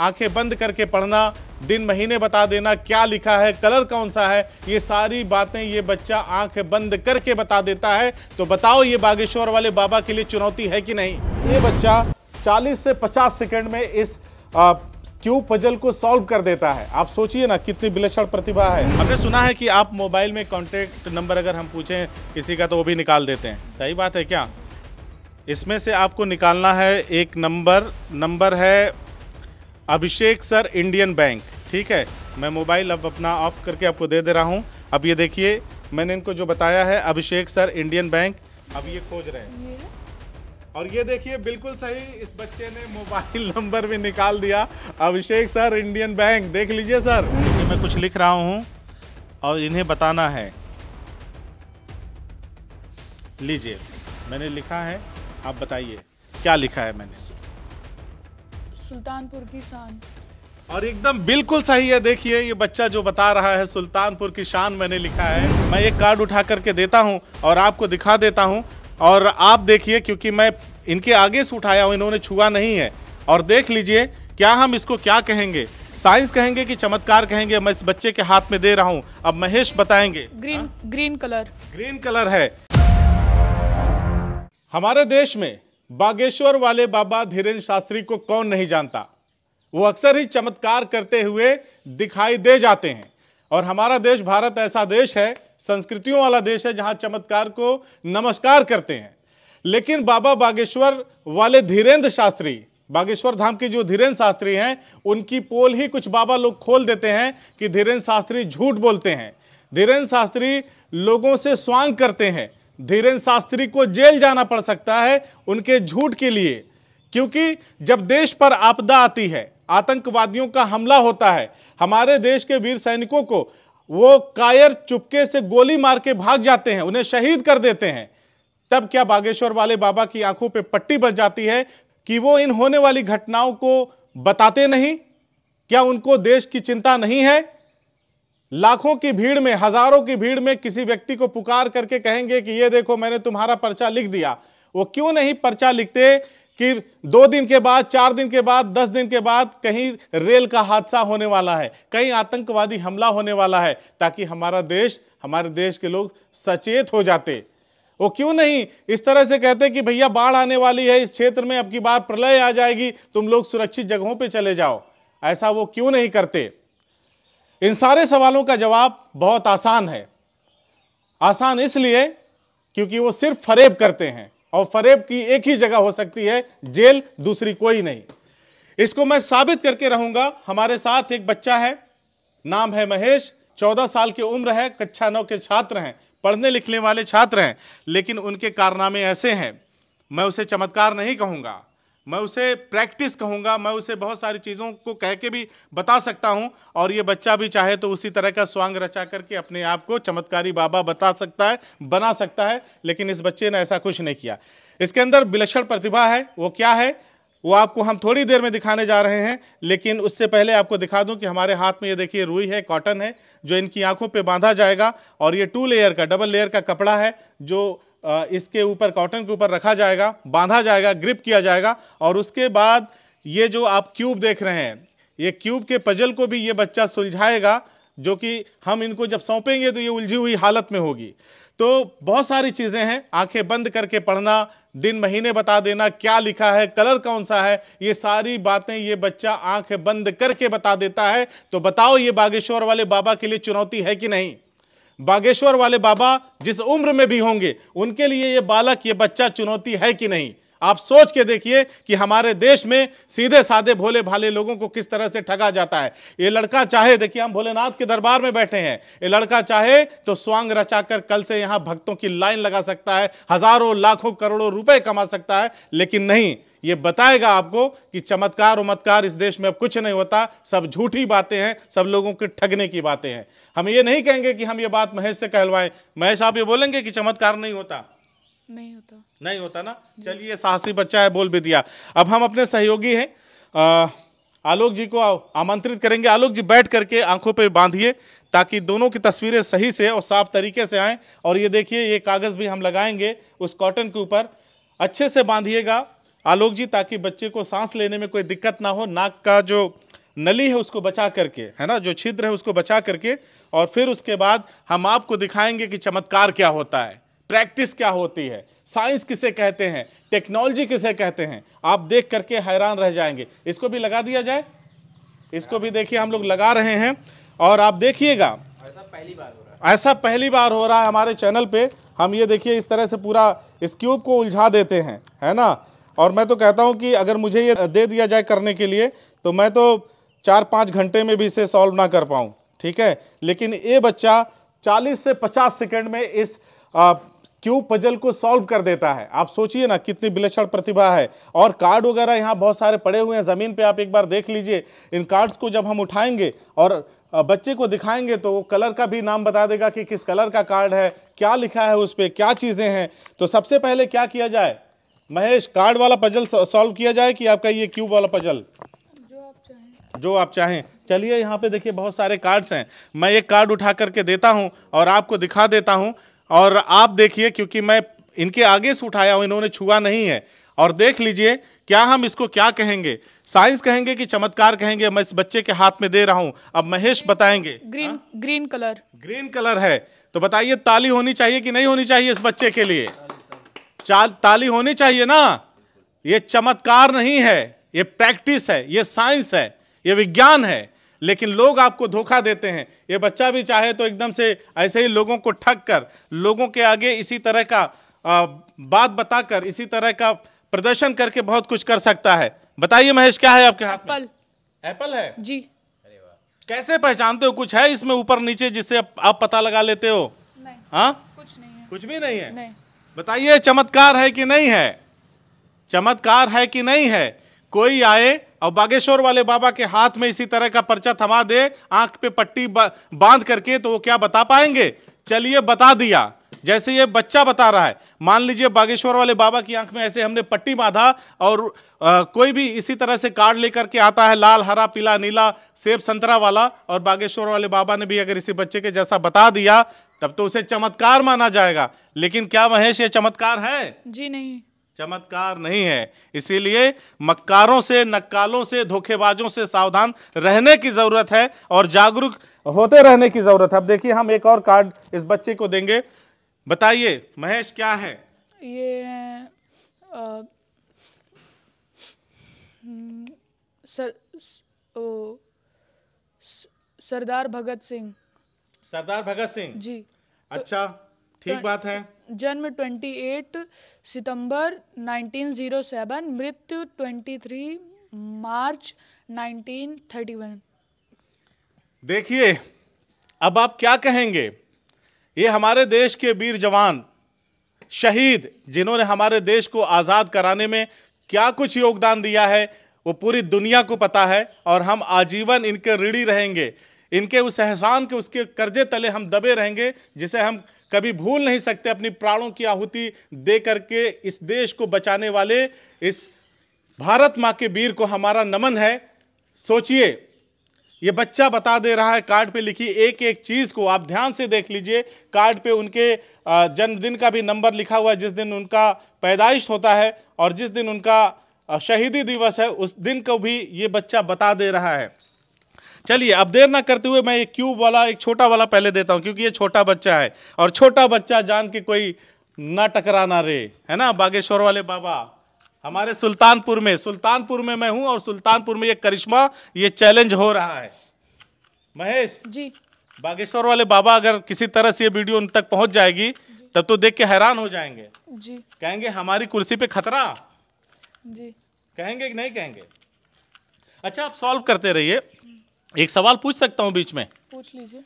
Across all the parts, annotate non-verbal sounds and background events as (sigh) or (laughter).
आंखें बंद करके पढ़ना दिन महीने बता देना क्या लिखा है कलर कौन सा है ये सारी बातें ये बच्चा आंख बंद करके बता देता है तो बताओ ये बागेश्वर वाले बाबा के लिए चुनौती है कि नहीं ये बच्चा 40 से 50 सेकंड में इस क्यू पजल को सॉल्व कर देता है आप सोचिए ना कितनी विलक्षण प्रतिभा है हमने सुना है कि आप मोबाइल में कॉन्टेक्ट नंबर अगर हम पूछें किसी का तो वो भी निकाल देते हैं सही बात है क्या इसमें से आपको निकालना है एक नंबर नंबर है अभिषेक सर इंडियन बैंक ठीक है मैं मोबाइल अब अपना ऑफ करके आपको दे दे रहा हूँ अब ये देखिए मैंने इनको जो बताया है अभिषेक सर इंडियन बैंक अब ये खोज रहे हैं और ये देखिए बिल्कुल सही इस बच्चे ने मोबाइल नंबर (laughs) भी निकाल दिया अभिषेक सर इंडियन बैंक देख लीजिए सर ये मैं कुछ लिख रहा हूँ और इन्हें बताना है लीजिए मैंने लिखा है आप बताइए क्या लिखा है मैंने सुल्तानपुर की शान और एकदम बिल्कुल सही है देखिए ये बच्चा जो बता रहा है सुल्तानपुर की शान मैंने लिखा है मैं एक कार्ड उठा करके देता हूँ और आपको दिखा देता हूँ और आप देखिए क्योंकि मैं इनके आगे से उठाया हूँ इन्होंने छुआ नहीं है और देख लीजिए क्या हम इसको क्या कहेंगे साइंस कहेंगे कि चमत्कार कहेंगे मैं इस बच्चे के हाथ में दे रहा हूँ अब महेश बताएंगे green green colour green colour है हमारे देश में बागेश्वर वाले बाबा धीरेन्द्र शास्त्री को कौन नहीं जानता वो अक्सर ही चमत्कार करते हुए दिखाई दे जाते हैं और हमारा देश भारत ऐसा देश है संस्कृतियों वाला देश है जहां चमत्कार को नमस्कार करते हैं लेकिन बाबा बागेश्वर वाले धीरेन्द्र शास्त्री बागेश्वर धाम के जो धीरेन्द्र शास्त्री हैं उनकी पोल ही कुछ बाबा लोग खोल देते हैं कि धीरेन्द्र शास्त्री झूठ बोलते हैं धीरेन्द्र शास्त्री लोगों से स्वांग करते हैं धीरेन्द्र शास्त्री को जेल जाना पड़ सकता है उनके झूठ के लिए क्योंकि जब देश पर आपदा आती है आतंकवादियों का हमला होता है हमारे देश के वीर सैनिकों को वो कायर चुपके से गोली मार के भाग जाते हैं उन्हें शहीद कर देते हैं तब क्या बागेश्वर वाले बाबा की आंखों पे पट्टी बच जाती है कि वो इन होने वाली घटनाओं को बताते नहीं क्या उनको देश की चिंता नहीं है लाखों की भीड़ में हजारों की भीड़ में किसी व्यक्ति को पुकार करके कहेंगे कि ये देखो मैंने तुम्हारा पर्चा लिख दिया वो क्यों नहीं पर्चा लिखते कि दो दिन के बाद चार दिन के बाद दस दिन के बाद कहीं रेल का हादसा होने वाला है कहीं आतंकवादी हमला होने वाला है ताकि हमारा देश हमारे देश के लोग सचेत हो जाते वो क्यों नहीं इस तरह से कहते कि भैया बाढ़ आने वाली है इस क्षेत्र में अब की बार प्रलय आ जाएगी तुम लोग सुरक्षित जगहों पर चले जाओ ऐसा वो क्यों नहीं करते इन सारे सवालों का जवाब बहुत आसान है आसान इसलिए क्योंकि वो सिर्फ फरेब करते हैं और फरेब की एक ही जगह हो सकती है जेल दूसरी कोई नहीं इसको मैं साबित करके रहूंगा हमारे साथ एक बच्चा है नाम है महेश चौदह साल की उम्र है कक्षा नौ के छात्र हैं पढ़ने लिखने वाले छात्र हैं लेकिन उनके कारनामे ऐसे हैं मैं उसे चमत्कार नहीं कहूँगा मैं उसे प्रैक्टिस कहूँगा मैं उसे बहुत सारी चीज़ों को कह के भी बता सकता हूँ और ये बच्चा भी चाहे तो उसी तरह का स्वांग रचा करके अपने आप को चमत्कारी बाबा बता सकता है बना सकता है लेकिन इस बच्चे ने ऐसा कुछ नहीं किया इसके अंदर विलक्षण प्रतिभा है वो क्या है वो आपको हम थोड़ी देर में दिखाने जा रहे हैं लेकिन उससे पहले आपको दिखा दूं कि हमारे हाथ में ये देखिए रुई है कॉटन है जो इनकी आंखों पे बांधा जाएगा और ये टू लेयर का डबल लेयर का कपड़ा है जो इसके ऊपर कॉटन के ऊपर रखा जाएगा बांधा जाएगा ग्रिप किया जाएगा और उसके बाद ये जो आप क्यूब देख रहे हैं ये क्यूब के पजल को भी ये बच्चा सुलझाएगा जो कि हम इनको जब सौंपेंगे तो ये उलझी हुई हालत में होगी तो बहुत सारी चीज़ें हैं आंखें बंद करके पढ़ना दिन महीने बता देना क्या लिखा है कलर कौन सा है ये सारी बातें ये बच्चा आंखें बंद करके बता देता है तो बताओ ये बागेश्वर वाले बाबा के लिए चुनौती है कि नहीं बागेश्वर वाले बाबा जिस उम्र में भी होंगे उनके लिए ये बालक ये बच्चा चुनौती है कि नहीं आप सोच के देखिए कि हमारे देश में सीधे साधे भोले भाले लोगों को किस तरह से ठगा जाता है ये लड़का चाहे देखिए हम भोलेनाथ के दरबार में बैठे हैं ये लड़का चाहे तो स्वांग रचाकर कल से यहां भक्तों की लाइन लगा सकता है हजारों लाखों करोड़ों रुपए कमा सकता है लेकिन नहीं ये बताएगा आपको कि चमत्कार उमत्कार इस देश में अब कुछ नहीं होता सब झूठी बातें हैं सब लोगों के ठगने की बातें हैं हम ये नहीं कहेंगे कि हम ये बात महेश से कहलवाएं महेश आप ये बोलेंगे कि चमत्कार नहीं होता नहीं होता नहीं होता ना चलिए साहसी बच्चा है बोल भी दिया अब हम अपने सहयोगी हैं आलोक जी को आमंत्रित करेंगे आलोक जी बैठ करके आंखों पर बांधिए ताकि दोनों की तस्वीरें सही से और साफ तरीके से आए और ये देखिए ये कागज़ भी हम लगाएंगे उस कॉटन के ऊपर अच्छे से बांधिएगा आलोक जी ताकि बच्चे को सांस लेने में कोई दिक्कत ना हो नाक का जो नली है उसको बचा करके है ना जो छिद्र है उसको बचा करके और फिर उसके बाद हम आपको दिखाएंगे कि चमत्कार क्या होता है प्रैक्टिस क्या होती है साइंस किसे कहते हैं टेक्नोलॉजी किसे कहते हैं आप देख करके हैरान रह जाएंगे इसको भी लगा दिया जाए इसको भी देखिए हम लोग लगा रहे हैं और आप देखिएगा ऐसा पहली बार हो रहा है ऐसा पहली बार हो रहा है हमारे चैनल पे हम ये देखिए इस तरह से पूरा इस क्यूब को उलझा देते हैं है ना और मैं तो कहता हूँ कि अगर मुझे ये दे दिया जाए करने के लिए तो मैं तो चार पाँच घंटे में भी इसे सॉल्व ना कर पाऊँ ठीक है लेकिन ये बच्चा चालीस से पचास सेकेंड में इस आ, क्यों पजल को सॉल्व कर देता है आप सोचिए ना कितनी विलक्षण प्रतिभा है और कार्ड वगैरह यहाँ बहुत सारे पड़े हुए हैं ज़मीन पे आप एक बार देख लीजिए इन कार्ड्स को जब हम उठाएंगे और बच्चे को दिखाएंगे तो वो कलर का भी नाम बता देगा कि किस कलर का कार्ड है क्या लिखा है उस पर क्या चीज़ें हैं तो सबसे पहले क्या किया जाए महेश कार्ड वाला पजल सॉल्व किया जाए कि आपका ये क्यूब वाला पजल जो आप चाहें चलिए यहाँ पे देखिए बहुत सारे कार्ड्स हैं मैं एक कार्ड उठा करके देता हूँ और आपको दिखा देता हूँ और आप देखिए क्योंकि मैं इनके आगे से उठाया हूँ इन्होंने छुआ नहीं है और देख लीजिए क्या हम इसको क्या कहेंगे साइंस कहेंगे कि चमत्कार कहेंगे मैं इस बच्चे के हाथ में दे रहा हूँ अब महेश बताएंगे green green colour green colour है तो बताइए ताली होनी चाहिए कि नहीं होनी चाहिए इस बच्चे के लिए चाल ताली होनी चाहिए ना ये चमत्कार नहीं है ये प्रैक्टिस है ये साइंस है ये विज्ञान है लेकिन लोग आपको धोखा देते हैं ये बच्चा भी चाहे तो एकदम से ऐसे ही लोगों को ठग कर लोगों के आगे इसी तरह का आ, बात बताकर इसी तरह का प्रदर्शन करके बहुत कुछ कर सकता है बताइए महेश क्या है आपके हाथ एप्पल एप्पल है जी कैसे पहचानते हो कुछ है इसमें ऊपर नीचे जिससे आप, पता लगा लेते हो नहीं। हाँ? कुछ नहीं है कुछ भी नहीं है नहीं। बताइए चमत्कार है कि नहीं है चमत्कार है कि नहीं है कोई आए और बागेश्वर वाले बाबा के हाथ में इसी तरह का पर्चा थमा दे आंख पे पट्टी बांध करके तो वो क्या बता पाएंगे चलिए बता दिया जैसे ये बच्चा बता रहा है मान लीजिए बागेश्वर वाले बाबा की आंख में ऐसे हमने पट्टी बांधा और आ, कोई भी इसी तरह से कार्ड लेकर के आता है लाल हरा पीला नीला सेब संतरा वाला और बागेश्वर वाले बाबा ने भी अगर इसी बच्चे के जैसा बता दिया तब तो उसे चमत्कार माना जाएगा लेकिन क्या महेश ये चमत्कार है जी नहीं चमत्कार नहीं है इसीलिए मक्कारों से नक्कालों से धोखेबाजों से सावधान रहने की जरूरत है और जागरूक होते रहने की जरूरत है अब देखिए हम एक और कार्ड इस बच्चे को देंगे बताइए महेश क्या है ये आ, हम्म, सर सरदार भगत सिंह सरदार भगत सिंह जी अच्छा ठीक बात है जन्म 28 सितंबर 1907 मृत्यु 23 मार्च 1931 देखिए अब आप क्या कहेंगे ये हमारे देश के वीर जवान शहीद जिन्होंने हमारे देश को आज़ाद कराने में क्या कुछ योगदान दिया है वो पूरी दुनिया को पता है और हम आजीवन इनके ऋणी रहेंगे इनके उस एहसान के उसके कर्जे तले हम दबे रहेंगे जिसे हम कभी भूल नहीं सकते अपनी प्राणों की आहुति दे करके इस देश को बचाने वाले इस भारत माँ के वीर को हमारा नमन है सोचिए ये बच्चा बता दे रहा है कार्ड पे लिखी एक एक चीज़ को आप ध्यान से देख लीजिए कार्ड पे उनके जन्मदिन का भी नंबर लिखा हुआ है जिस दिन उनका पैदाइश होता है और जिस दिन उनका शहीदी दिवस है उस दिन को भी ये बच्चा बता दे रहा है चलिए अब देर ना करते हुए मैं ये क्यूब वाला एक छोटा वाला पहले देता हूँ क्योंकि ये छोटा बच्चा है और छोटा बच्चा जान के कोई ना टकराना रे है ना बागेश्वर वाले बाबा हमारे सुल्तानपुर में सुल्तानपुर में मैं हूँ और सुल्तानपुर में ये करिश्मा ये चैलेंज हो रहा है महेश जी बागेश्वर वाले बाबा अगर किसी तरह से ये वीडियो उन तक पहुंच जाएगी तब तो देख के हैरान हो जाएंगे जी कहेंगे हमारी कुर्सी पे खतरा जी कहेंगे कि नहीं कहेंगे अच्छा आप सॉल्व करते रहिए एक सवाल पूछ सकता हूँ बीच में पूछ लीजिए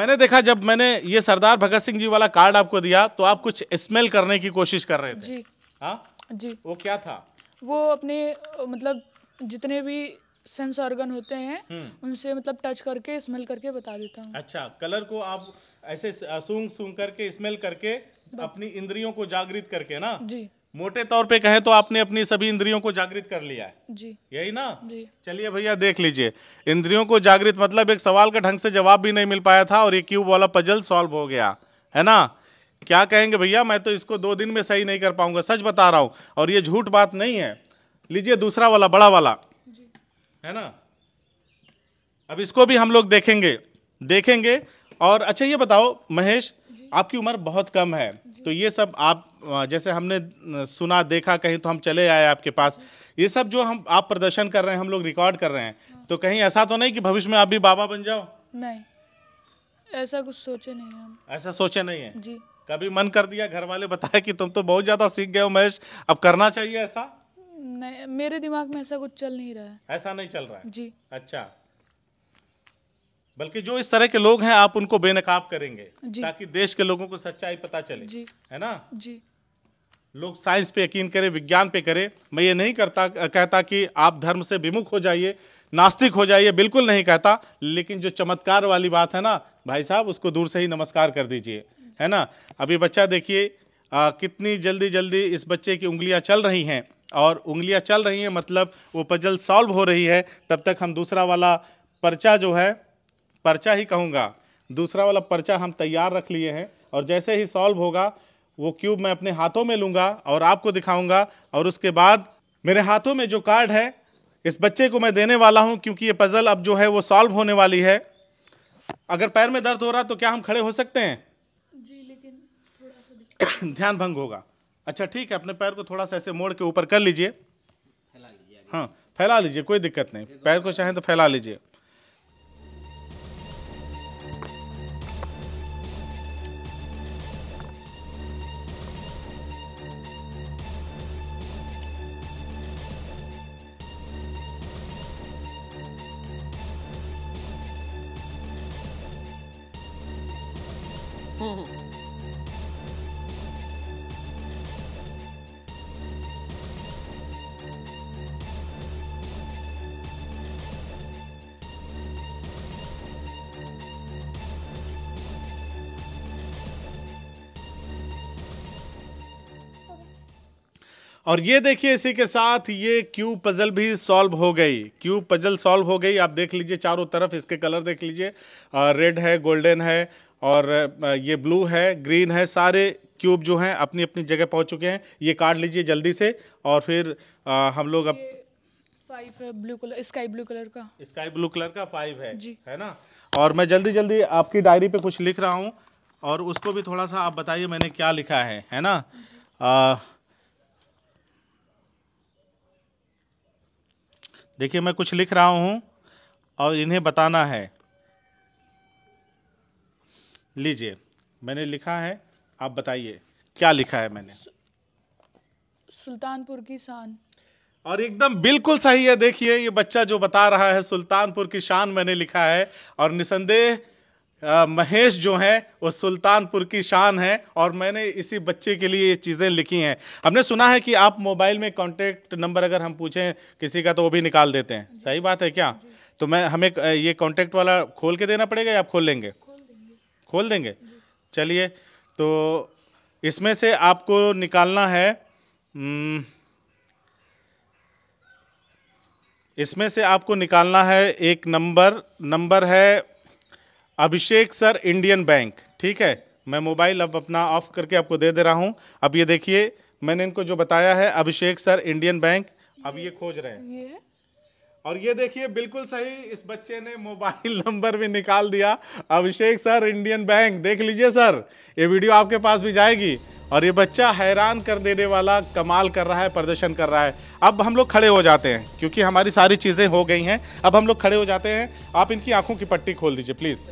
मैंने देखा जब मैंने ये सरदार भगत सिंह जी वाला कार्ड आपको दिया तो आप कुछ स्मेल करने की कोशिश कर रहे थे जी हाँ जी वो क्या था वो अपने मतलब जितने भी सेंस ऑर्गन होते हैं हम्म। उनसे मतलब टच करके स्मेल करके बता देता हूँ अच्छा कलर को आप ऐसे सूंग सूंग करके स्मेल करके अपनी इंद्रियों को जागृत करके ना जी मोटे तौर पे कहें तो आपने अपनी सभी इंद्रियों को जागृत कर लिया है जी यही ना जी चलिए भैया देख लीजिए इंद्रियों को जागृत मतलब एक सवाल का ढंग से जवाब भी नहीं मिल पाया था और ये क्यूब वाला पजल सॉल्व हो गया है ना क्या कहेंगे भैया मैं तो इसको दो दिन में सही नहीं कर पाऊंगा सच बता रहा हूँ और ये झूठ बात नहीं है लीजिए दूसरा वाला बड़ा वाला है ना अब इसको भी हम लोग देखेंगे देखेंगे और अच्छा ये बताओ महेश आपकी उम्र बहुत कम है तो ये सब आप जैसे हमने सुना देखा कहीं तो हम चले आए आपके पास ये सब जो हम आप प्रदर्शन कर रहे हैं हम लोग रिकॉर्ड कर रहे हैं तो कहीं ऐसा तो नहीं कि भविष्य में आप भी बाबा बन जाओ नहीं ऐसा कुछ सोचे नहीं हम ऐसा सोचे नहीं है जी कभी मन कर दिया घर वाले बताया कि तुम तो बहुत ज़्यादा सीख गए हो महेश अब करना चाहिए ऐसा नहीं मेरे दिमाग में ऐसा कुछ चल नहीं रहा है ऐसा नहीं चल रहा है जी अच्छा बल्कि जो इस तरह के लोग हैं आप उनको बेनकाब करेंगे ताकि देश के लोगों को सच्चाई पता चले जी है ना जी लोग साइंस पे यकीन करें विज्ञान पे करें मैं ये नहीं करता कहता कि आप धर्म से विमुख हो जाइए नास्तिक हो जाइए बिल्कुल नहीं कहता लेकिन जो चमत्कार वाली बात है ना भाई साहब उसको दूर से ही नमस्कार कर दीजिए है ना अभी बच्चा देखिए कितनी जल्दी जल्दी इस बच्चे की उंगलियां चल रही हैं और उंगलियां चल रही हैं मतलब वो पजल सॉल्व हो रही है तब तक हम दूसरा वाला पर्चा जो है पर्चा ही कहूँगा दूसरा वाला पर्चा हम तैयार रख लिए हैं और जैसे ही सॉल्व होगा वो क्यूब मैं अपने हाथों में लूँगा और आपको दिखाऊँगा और उसके बाद मेरे हाथों में जो कार्ड है इस बच्चे को मैं देने वाला हूँ क्योंकि ये पज़ल अब जो है वो सॉल्व होने वाली है अगर पैर में दर्द हो रहा तो क्या हम खड़े हो सकते हैं (coughs) ध्यान भंग होगा अच्छा ठीक है अपने पैर को थोड़ा सा ऐसे मोड़ के ऊपर कर लीजिए हाँ फैला लीजिए कोई दिक्कत नहीं पैर को चाहें तो फैला लीजिए Mm-hmm. और ये देखिए इसी के साथ ये क्यू पजल भी सॉल्व हो गई क्यू पजल सॉल्व हो गई आप देख लीजिए चारों तरफ इसके कलर देख लीजिए रेड है गोल्डन है और ये ब्लू है ग्रीन है सारे क्यूब जो हैं अपनी अपनी जगह पहुंच चुके हैं ये काट लीजिए जल्दी से और फिर आ, हम लोग अब फाइव है blue colour sky blue colour का स्काई ब्लू कलर का फाइव है जी है ना और मैं जल्दी जल्दी आपकी डायरी पे कुछ लिख रहा हूँ और उसको भी थोड़ा सा आप बताइए मैंने क्या लिखा है है ना आ, देखिए मैं कुछ लिख रहा हूँ और इन्हें बताना है लीजिए मैंने लिखा है आप बताइए क्या लिखा है मैंने सुल्तानपुर की शान और एकदम बिल्कुल सही है देखिए ये बच्चा जो बता रहा है सुल्तानपुर की शान मैंने लिखा है और निसंदेह महेश जो हैं वो सुल्तानपुर की शान है और मैंने इसी बच्चे के लिए ये चीज़ें लिखी हैं हमने सुना है कि आप मोबाइल में कॉन्टेक्ट नंबर अगर हम पूछें किसी का तो वो भी निकाल देते हैं सही बात है क्या तो मैं हमें ये कॉन्टेक्ट वाला खोल के देना पड़ेगा या आप खोल लेंगे खोल देंगे चलिए तो इसमें से आपको निकालना है इसमें से आपको निकालना है एक नंबर नंबर है अभिषेक सर इंडियन बैंक ठीक है मैं मोबाइल अब अपना ऑफ करके आपको दे दे रहा हूँ अब ये देखिए मैंने इनको जो बताया है अभिषेक सर इंडियन बैंक अब ये खोज रहे हैं और ये देखिए बिल्कुल सही इस बच्चे ने मोबाइल नंबर (laughs) भी निकाल दिया अभिषेक सर इंडियन बैंक देख लीजिए सर ये वीडियो आपके पास भी जाएगी और ये बच्चा हैरान कर देने वाला कमाल कर रहा है प्रदर्शन कर रहा है अब हम लोग खड़े हो जाते हैं क्योंकि हमारी सारी चीज़ें हो गई हैं अब हम लोग खड़े हो जाते हैं आप इनकी आंखों की पट्टी खोल दीजिए प्लीज़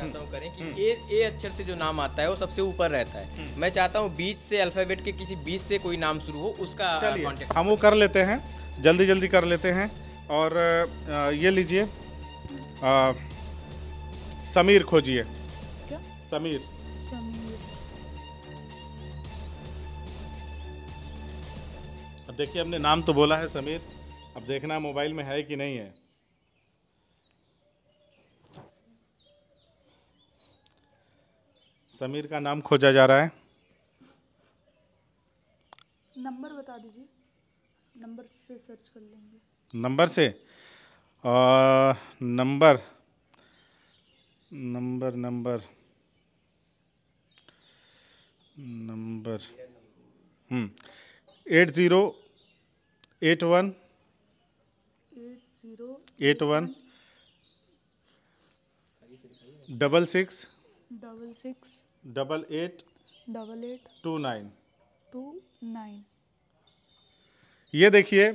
करें कि हम्म। ए ए अक्षर से जो नाम आता है वो सबसे ऊपर रहता है हम्म। मैं चाहता हूँ बीच से अल्फाबेट के किसी बीच से कोई नाम शुरू हो उसका हम वो कर लेते हैं जल्दी जल्दी कर लेते हैं और ये लीजिए समीर खोजिए समीर समीर देखिए हमने नाम तो बोला है समीर अब देखना मोबाइल में है कि नहीं है समीर का नाम खोजा जा रहा है नंबर बता दीजिए नंबर से सर्च कर लेंगे नंबर से number number number number hmm eight zero eight one eight one double six double six double eight double eight two nine two nine ये देखिए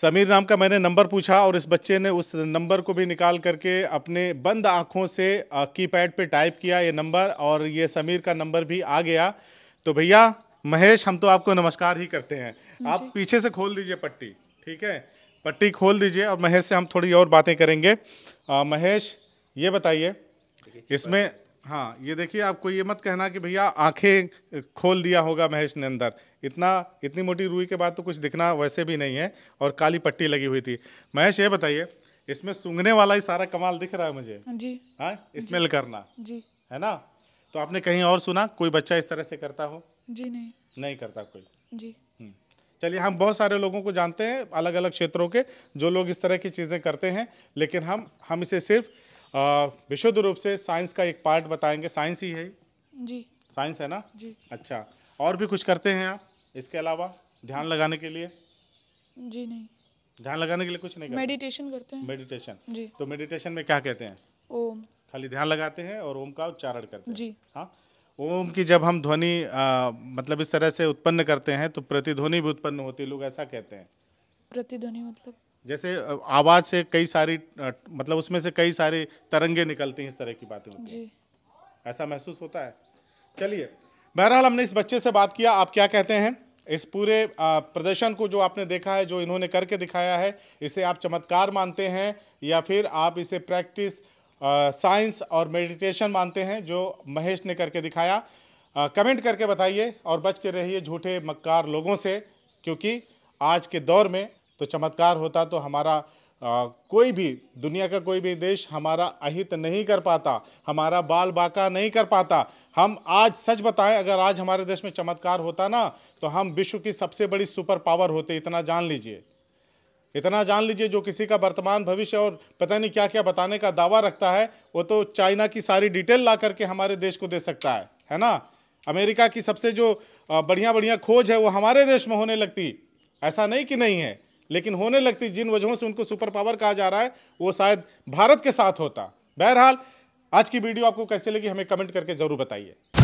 समीर नाम का मैंने नंबर पूछा और इस बच्चे ने उस नंबर को भी निकाल करके अपने बंद आँखों से कीपैड पे टाइप किया ये नंबर और ये समीर का नंबर भी आ गया तो भैया महेश हम तो आपको नमस्कार ही करते हैं आप पीछे से खोल दीजिए पट्टी ठीक है पट्टी खोल दीजिए और महेश से हम थोड़ी और बातें करेंगे आ, महेश ये बताइए इसमें हाँ ये देखिए आपको ये मत कहना कि भैया आंखें खोल दिया होगा महेश ने अंदर इतना इतनी मोटी रुई के बाद तो कुछ दिखना वैसे भी नहीं है और काली पट्टी लगी हुई थी महेश ये बताइए इसमें सूंघने वाला ही सारा कमाल दिख रहा है मुझे जी हाँ स्मेल करना जी है ना तो आपने कहीं और सुना कोई बच्चा इस तरह से करता हो जी नहीं नहीं करता कोई जी चलिए हम बहुत सारे लोगों को जानते हैं अलग अलग क्षेत्रों के जो लोग इस तरह की चीज़ें करते हैं लेकिन हम हम इसे सिर्फ विशुद्ध रूप से साइंस का एक पार्ट बताएंगे साइंस ही है जी साइंस है ना जी अच्छा और भी कुछ करते हैं आप इसके अलावा ध्यान लगाने के लिए जी नहीं ध्यान लगाने के लिए कुछ नहीं करते मेडिटेशन करते हैं मेडिटेशन जी तो मेडिटेशन में क्या कहते हैं ओम खाली ध्यान लगाते हैं और ओम का उच्चारण करते हैं जी हाँ ओम की जब हम ध्वनि मतलब इस तरह से उत्पन्न करते हैं तो प्रतिध्वनि भी उत्पन्न होती है लोग ऐसा कहते हैं प्रतिध्वनि मतलब जैसे आवाज से कई सारी मतलब उसमें से कई सारी तरंगे निकलती हैं इस तरह की बातें होती जी ऐसा महसूस होता है चलिए बहरहाल हमने इस बच्चे से बात किया आप क्या कहते हैं इस पूरे प्रदर्शन को जो आपने देखा है जो इन्होंने करके दिखाया है इसे आप चमत्कार मानते हैं या फिर आप इसे प्रैक्टिस साइंस और मेडिटेशन मानते हैं जो महेश ने करके दिखाया आ, कमेंट करके बताइए और बच के रहिए झूठे मक्कार लोगों से क्योंकि आज के दौर में तो चमत्कार होता तो हमारा आ, कोई भी दुनिया का कोई भी देश हमारा अहित नहीं कर पाता हमारा बाल बाका नहीं कर पाता हम आज सच बताएं अगर आज हमारे देश में चमत्कार होता ना तो हम विश्व की सबसे बड़ी सुपर पावर होते इतना जान लीजिए इतना जान लीजिए जो किसी का वर्तमान भविष्य और पता नहीं क्या क्या बताने का दावा रखता है वो तो चाइना की सारी डिटेल ला करके हमारे देश को दे सकता है है ना अमेरिका की सबसे जो बढ़िया बढ़िया खोज है वो हमारे देश में होने लगती ऐसा नहीं कि नहीं है लेकिन होने लगती जिन वजहों से उनको सुपर पावर कहा जा रहा है वो शायद भारत के साथ होता बहरहाल आज की वीडियो आपको कैसे लगी हमें कमेंट करके ज़रूर बताइए